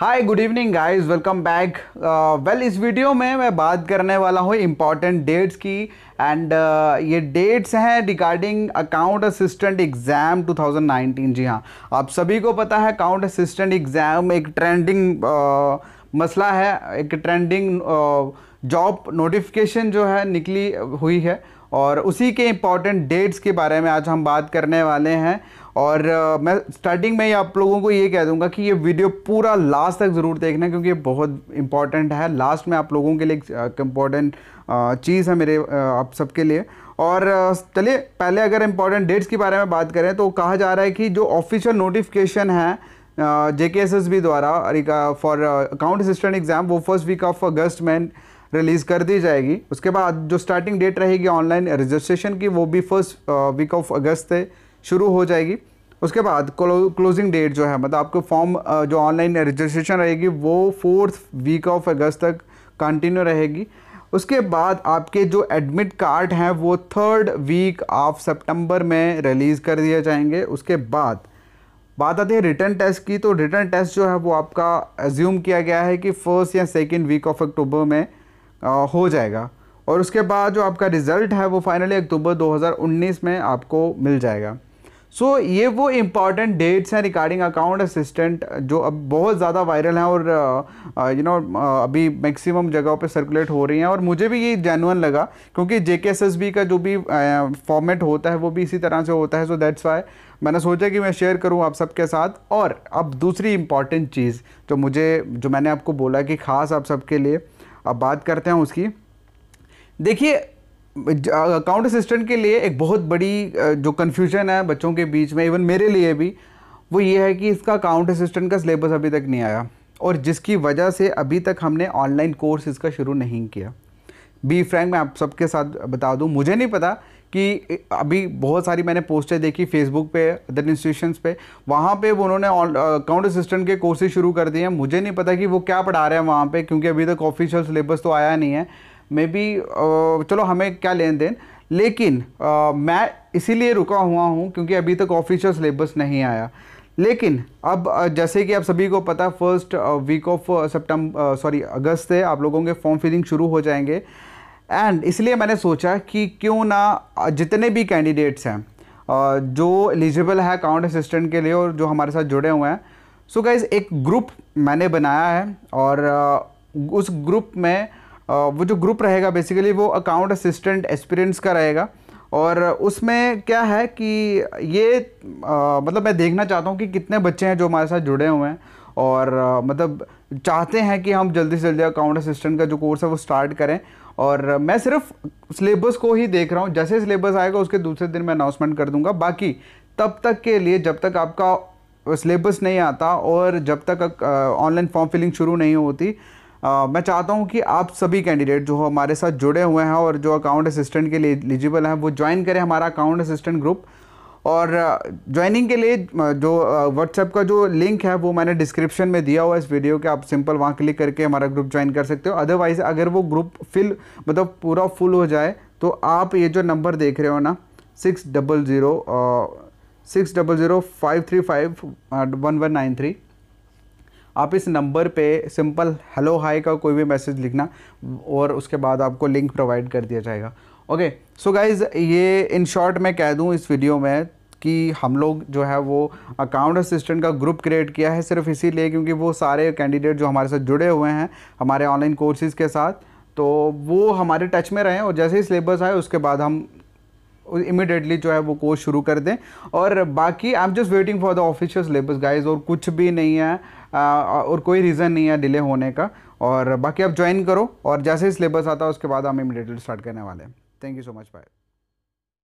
हाय good evening guys welcome back well इस video में मैं बात करने वाला हूँ इम्पॉर्टेंट डेट्स की एंड uh, ये डेट्स हैं रिगार्डिंग अकाउंट असिस्टेंट एग्ज़ाम 2019 जी हाँ आप सभी को पता है अकाउंट असिस्टेंट एग्ज़ाम एक ट्रेंडिंग uh, मसला है एक ट्रेंडिंग जॉब नोटिफिकेशन जो है निकली हुई है और उसी के इम्पॉर्टेंट डेट्स के बारे में आज हम बात करने वाले हैं और मैं स्टार्टिंग में ही आप लोगों को ये कह दूंगा कि ये वीडियो पूरा लास्ट तक ज़रूर देखना क्योंकि ये बहुत इम्पॉर्टेंट है लास्ट में आप लोगों के लिए एक इम्पॉर्टेंट चीज़ है मेरे आप सबके लिए और चलिए पहले अगर इम्पॉर्टेंट डेट्स के बारे में बात करें तो कहा जा रहा है कि जो ऑफिशियल नोटिफिकेशन है J K S S B द्वारा फॉर अकाउंट असिस्टेंट एग्ज़ाम वो फर्स्ट वीक ऑफ अगस्त में रिलीज़ कर दी जाएगी उसके बाद जो स्टार्टिंग डेट रहेगी ऑनलाइन रजिस्ट्रेशन की वो भी फर्स्ट वीक ऑफ अगस्त से शुरू हो जाएगी उसके बाद क्लोजिंग डेट जो है मतलब आपको फॉर्म uh, जो ऑनलाइन रजिस्ट्रेशन रहेगी वो फोर्थ वीक ऑफ अगस्त तक कंटिन्यू रहेगी उसके बाद आपके जो एडमिट कार्ड हैं वो थर्ड वीक ऑफ सितंबर में रिलीज़ कर दिए जाएंगे उसके बाद बात आती है रिटर्न टेस्ट की तो रिटर्न टेस्ट जो है वो आपका एज्यूम किया गया है कि फर्स्ट या सेकेंड वीक ऑफ अक्टूबर में आ, हो जाएगा और उसके बाद जो आपका रिज़ल्ट है वो फाइनली अक्टूबर 2019 में आपको मिल जाएगा सो so, ये वो इम्पॉर्टेंट डेट्स हैं रिगार्डिंग अकाउंट असिस्टेंट जो अब बहुत ज़्यादा वायरल हैं और you uh, know uh, uh, अभी मैक्सिमम जगहों पे सर्कुलेट हो रही हैं और मुझे भी ये जेनुअन लगा क्योंकि जे का जो भी फॉर्मेट होता है वो भी इसी तरह से होता है सो दैट्स वाई मैंने सोचा कि मैं शेयर करूं आप सबके साथ और अब दूसरी इम्पॉर्टेंट चीज़ जो मुझे जो मैंने आपको बोला कि ख़ास आप सबके लिए अब बात करते हैं उसकी देखिए अकाउंट असिस्टेंट के लिए एक बहुत बड़ी जो कन्फ्यूजन है बच्चों के बीच में इवन मेरे लिए भी वो ये है कि इसका अकाउंट असिस्टेंट का सिलेबस अभी तक नहीं आया और जिसकी वजह से अभी तक हमने ऑनलाइन कोर्स इसका शुरू नहीं किया बी फ्रैंक मैं आप सबके साथ बता दूं मुझे नहीं पता कि अभी बहुत सारी मैंने पोस्टें देखी फेसबुक पे अदर इंस्टीट्यूशंस पे वहाँ पे उन्होंने अकाउंट असिस्टेंट के कोर्सेज शुरू कर दिए हैं मुझे नहीं पता कि वो क्या पढ़ा रहे हैं वहाँ पे क्योंकि अभी तक ऑफिशियल सिलेबस तो आया नहीं है मे बी uh, चलो हमें क्या लेन देन लेकिन आ, uh, मैं इसीलिए रुका हुआ हूँ क्योंकि अभी तक ऑफिशियल सिलेबस नहीं आया लेकिन अब uh, जैसे कि आप सभी को पता first week of September sorry August से आप लोगों के फॉर्म फिलिंग शुरू हो जाएंगे एंड इसलिए मैंने सोचा कि क्यों ना जितने भी कैंडिडेट्स हैं जो एलिजिबल है अकाउंट असिस्टेंट के लिए और जो हमारे साथ जुड़े हुए हैं सो so गाइज एक ग्रुप मैंने बनाया है और उस ग्रुप में वो जो ग्रुप रहेगा बेसिकली वो अकाउंट असिस्टेंट एक्सपीरियंस का रहेगा और उसमें क्या है कि ये आ, मतलब मैं देखना चाहता हूँ कि कितने बच्चे हैं जो हमारे साथ जुड़े हुए हैं और आ, मतलब चाहते हैं कि हम जल्दी से जल्दी अकाउंट असिस्टेंट का जो कोर्स है वो स्टार्ट करें और मैं सिर्फ सिलेबस को ही देख रहा हूँ जैसे सिलेबस आएगा उसके दूसरे दिन मैं अनाउंसमेंट कर दूंगा बाकी तब तक के लिए जब तक आपका सिलेबस नहीं आता और जब तक ऑनलाइन फॉर्म फिलिंग शुरू नहीं होती आ, मैं चाहता हूं कि आप सभी कैंडिडेट जो हमारे साथ जुड़े हुए हैं और जो अकाउंट असिस्टेंट के लिए एलिजिबल हैं वो ज्वाइन करें हमारा अकाउंट असिस्टेंट ग्रुप और ज्वाइनिंग के लिए जो व्हाट्सएप का जो लिंक है वो मैंने डिस्क्रिप्शन में दिया हुआ है इस वीडियो के आप सिंपल वहाँ क्लिक करके हमारा ग्रुप ज्वाइन कर सकते हो अदरवाइज़ अगर वो ग्रुप फिल मतलब पूरा फुल हो जाए तो आप ये जो नंबर देख रहे हो ना six double zero six double zero five three five one one nine three आप इस नंबर पे सिंपल हेलो हाय का कोई भी मैसेज लिखना और उसके बाद आपको लिंक प्रोवाइड कर दिया जाएगा ओके सो गाइज़ ये इन शॉर्ट मैं कह दूँ इस वीडियो में कि हम लोग जो है वो अकाउंट असिस्टेंट का ग्रुप क्रिएट किया है सिर्फ इसीलिए क्योंकि वो सारे कैंडिडेट जो हमारे साथ जुड़े हुए हैं हमारे ऑनलाइन कोर्सेज़ के साथ तो वो हमारे टच में रहें और जैसे ही सिलेबस आए उसके बाद हम इमिडिएटली जो है वो कोर्स शुरू कर दें और बाकी I am just waiting for the official syllabus guys और कुछ भी नहीं है और कोई रीज़न नहीं है डिले होने का और बाकी आप ज्वाइन करो और जैसे ही सिलेबस आता है उसके बाद हम इमीडिएटली स्टार्ट करने वाले हैं thank you so much bye